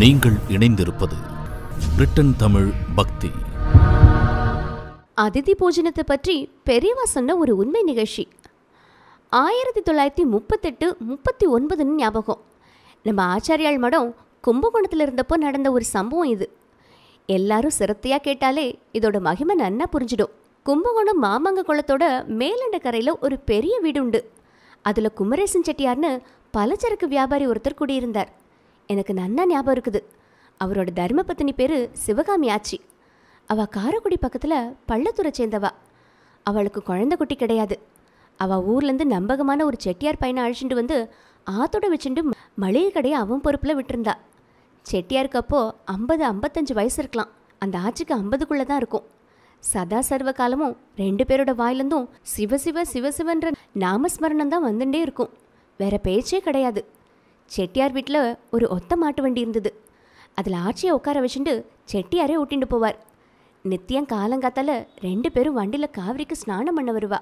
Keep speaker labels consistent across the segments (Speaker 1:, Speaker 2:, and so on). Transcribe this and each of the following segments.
Speaker 1: நீங்கள் இணைந்திருப்பது பிரிட்டன் தமிழ் பக்தி அதிதி பூஜனத்தை பற்றி பெரியவா சொன்ன ஒரு உண்மை நிகழ்ச்சி ஆயிரத்தி தொள்ளாயிரத்தி முப்பத்தெட்டு முப்பத்தி ஒன்பதுன்னு ஞாபகம் நம்ம ஆச்சாரியால் மடம் கும்பகோணத்தில் இருந்தப்போ நடந்த ஒரு சம்பவம் இது எல்லாரும் சிரத்தையாக கேட்டாலே இதோட மகிமை நன்னா புரிஞ்சிடும் கும்பகோணம் மாமங்க குளத்தோட மேலண்ட கரையில் ஒரு பெரிய வீடு உண்டு அதில் குமரேசன் செட்டியார்னு பலச்சரக்கு வியாபாரி ஒருத்தர் குடியிருந்தார் எனக்கு நன்னா ஞாபகம் இருக்குது அவரோட தர்மபத்தினி பேர் சிவகாமி ஆச்சி அவள் காரக்குடி பக்கத்தில் பள்ளத்துறை சேர்ந்தவா அவளுக்கு குழந்த குட்டி கிடையாது அவள் ஊர்லேருந்து நம்பகமான ஒரு செட்டியார் பையனை அழைச்சிட்டு வந்து ஆத்தோட வச்சுட்டு மளிகை கடையை அவன் பொறுப்பில் விட்டுருந்தா செட்டியாருக்கு அப்போது ஐம்பது ஐம்பத்தஞ்சு வயசு இருக்கலாம் அந்த ஆட்சிக்கு ஐம்பதுக்குள்ளே தான் இருக்கும் சதா சர்வ காலமும் ரெண்டு பேரோட வாயிலிருந்தும் சிவசிவ சிவசிவன்ற நாமஸ்மரணம் தான் வந்துட்டே இருக்கும் வேற பேச்சே கிடையாது செட்டியார் வீட்டில் ஒரு ஒத்த மாட்டு வண்டி இருந்தது அதில் ஆட்சியை உட்கார வச்சுட்டு செட்டியாரே ஓட்டிண்டு போவார் நித்தியம் காலங்காத்தால் ரெண்டு பேரும் வண்டியில் காவிரிக்கு ஸ்நானம் பண்ண வருவா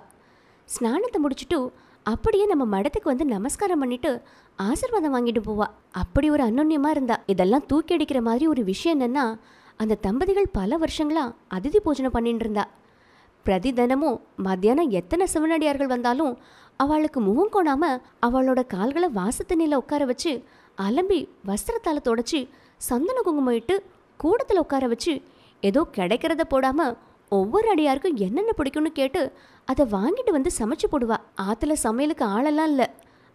Speaker 1: ஸ்நானத்தை முடிச்சுட்டு அப்படியே நம்ம மடத்துக்கு வந்து நமஸ்காரம் பண்ணிட்டு ஆசிர்வாதம் வாங்கிட்டு போவா அப்படி ஒரு அன்னோன்யமாக இருந்தா இதெல்லாம் தூக்கி அடிக்கிற மாதிரி ஒரு விஷயம் என்னென்னா அந்த தம்பதிகள் பல வருஷங்களாக அதிதி பூஜனை பண்ணிட்டு இருந்தா பிரதி தினமும் மத்தியானம் எத்தனை சிவனடியார்கள் வந்தாலும் அவளுக்கு முகம் கோணாம அவளோட கால்களை வாச உட்கார வச்சு அலம்பி வஸ்திரத்தால தொடச்சி சந்தன குங்குமம் இட்டு கூடத்தில் உட்கார வச்சு ஏதோ கிடைக்கிறத போடாம ஒவ்வொரு அடியாருக்கும் என்னென்ன பிடிக்கும்னு கேட்டு அதை வாங்கிட்டு வந்து சமைச்சு போடுவா ஆத்துல சமையலுக்கு ஆளெல்லாம் இல்லை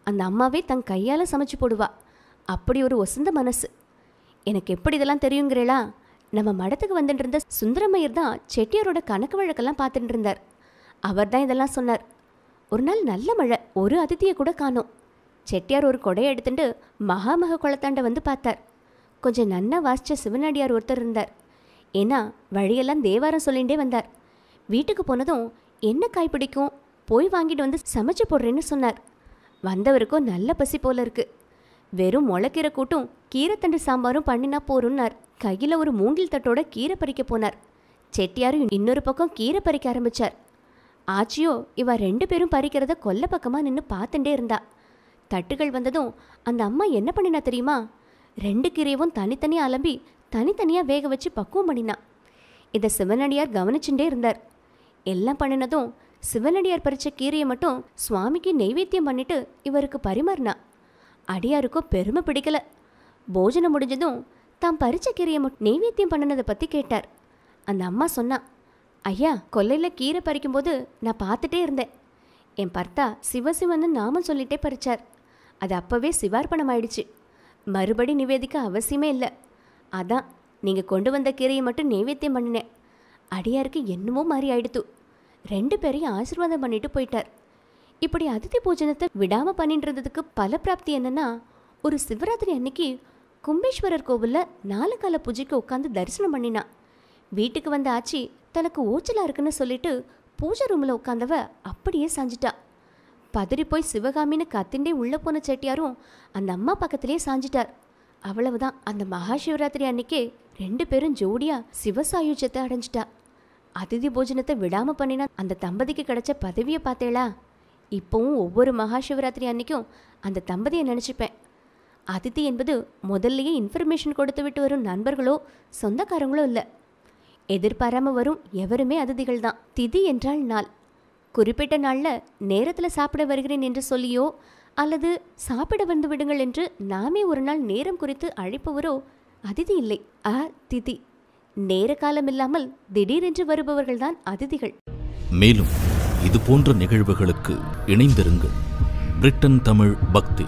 Speaker 1: அந்த அம்மாவே தன் கையால் சமைச்சு போடுவா அப்படி ஒரு ஒசந்த மனசு எனக்கு எப்படி இதெல்லாம் தெரியுங்கிறேளா நம்ம மடத்துக்கு வந்துட்டு இருந்த சுந்தரமையர் தான் செட்டியாரோட கணக்கு வழக்கெல்லாம் பார்த்துட்டு இருந்தார் அவர் தான் இதெல்லாம் சொன்னார் ஒரு நாள் நல்ல மழை ஒரு அதித்தியை கூட காணும் செட்டியார் ஒரு கொடையை எடுத்துட்டு மகாமக குளத்தாண்ட வந்து பார்த்தார் கொஞ்சம் நன்னா வாசித்த சிவனடியார் ஒருத்தர் இருந்தார் ஏன்னா வழியெல்லாம் தேவாரம் சொல்லிகிட்டே வந்தார் வீட்டுக்கு போனதும் என்ன காய் பிடிக்கும் போய் வாங்கிட்டு வந்து சமைச்சு போடுறேன்னு சொன்னார் வந்தவருக்கும் நல்ல பசி போல இருக்கு வெறும் முளைக்கீரை கூட்டும் கீரைத்தண்டு சாம்பாரும் பண்ணினா போறோம்னார் கையில் ஒரு மூங்கில் தட்டோட கீரை பறிக்க போனார் செட்டியாரும் இன்னொரு பக்கம் கீரை பறிக்க ஆரம்பித்தார் ஆச்சியோ இவ ரெண்டு பேரும் பறிக்கிறத கொல்ல பக்கமாக நின்று பார்த்துட்டே இருந்தா தட்டுகள் வந்ததும் அந்த அம்மா என்ன பண்ணினா தெரியுமா ரெண்டு கீரையவும் தனித்தனியாக அலம்பி தனித்தனியாக வேக வச்சு பக்குவம் பண்ணினா இதை சிவனடியார் கவனிச்சுட்டே இருந்தார் எல்லாம் பண்ணினதும் சிவனடியார் பறித்த கீரையை மட்டும் சுவாமிக்கு நெய்வேத்தியம் பண்ணிட்டு இவருக்கு பரிமாறினா அடியாருக்கும் பெருமை பிடிக்கல போஜனம் முடிஞ்சதும் தாம் பறித்த கீரையை மட்டும் நெய்வேத்தியம் பண்ணினதை பற்றி கேட்டார் அந்த அம்மா சொன்னான் ஐயா கொல்லையில் கீரை பறிக்கும்போது நான் பார்த்துட்டே இருந்தேன் என் பர்த்தா சிவசிவன்னு நாமம் சொல்லிட்டே பறிச்சார் அது அப்போவே சிவார்ப்பணம் ஆயிடுச்சு மறுபடி நிவேதிக்க அவசியமே இல்லை அதான் நீங்கள் கொண்டு வந்த கீரையை மட்டும் நைவேத்தியம் பண்ணினேன் அடியாருக்கு என்னமோ மாறி ஆயிடுத்து ரெண்டு பேரையும் ஆசிர்வாதம் பண்ணிட்டு போயிட்டார் இப்படி அதிதி பூஜனத்தை விடாமல் பண்ணின்றதுக்கு பல பிராப்தி என்னென்னா ஒரு சிவராத்திரி அன்னைக்கு கும்பேஸ்வரர் கோவிலில் நாலு கால பூஜைக்கு உட்காந்து தரிசனம் பண்ணினான் வீட்டுக்கு வந்த ஆச்சி தனக்கு ஓச்சலாக இருக்குன்னு சொல்லிட்டு பூஜை ரூமில் உட்காந்தவ அப்படியே சாஞ்சிட்டா பதறி போய் சிவகாமின்னு கத்திண்டே உள்ளே போன செட்டியாரும் அந்த அம்மா பக்கத்துலேயே சாஞ்சிட்டார் அவ்வளவுதான் அந்த மகா சிவராத்திரி அன்னைக்கே ரெண்டு பேரும் ஜோடியாக சிவசாயுஜத்தை அடைஞ்சிட்டா அதிதி போஜனத்தை விடாமல் பண்ணினா அந்த தம்பதிக்கு கிடைச்ச பதவியை பார்த்தேளா இப்போவும் ஒவ்வொரு மகா சிவராத்திரி அன்னைக்கும் அந்த தம்பதியை நினச்சிப்பேன் அதிதி என்பது முதல்லையே இன்ஃபர்மேஷன் கொடுத்து விட்டு வரும் நண்பர்களோ சொந்தக்காரங்களோ இல்லை எதிர்பாராமல் வரும் எவருமே அதிதிகள் தான் திதி என்றால் நாள் குறிப்பிட்ட நாளில் நேரத்தில் சாப்பிட வருகிறேன் என்று சொல்லியோ அல்லது சாப்பிட வந்து விடுங்கள் என்று நாமே ஒரு நாள் நேரம் குறித்து அழைப்பவரோ அதிதி இல்லை ஆ திதி நேர காலம் இல்லாமல் திடீரென்று வருபவர்கள்தான் அதிதிகள் மேலும் இது போன்ற நிகழ்வுகளுக்கு இணைந்திருங்கள் பிரிட்டன் தமிழ் பக்தி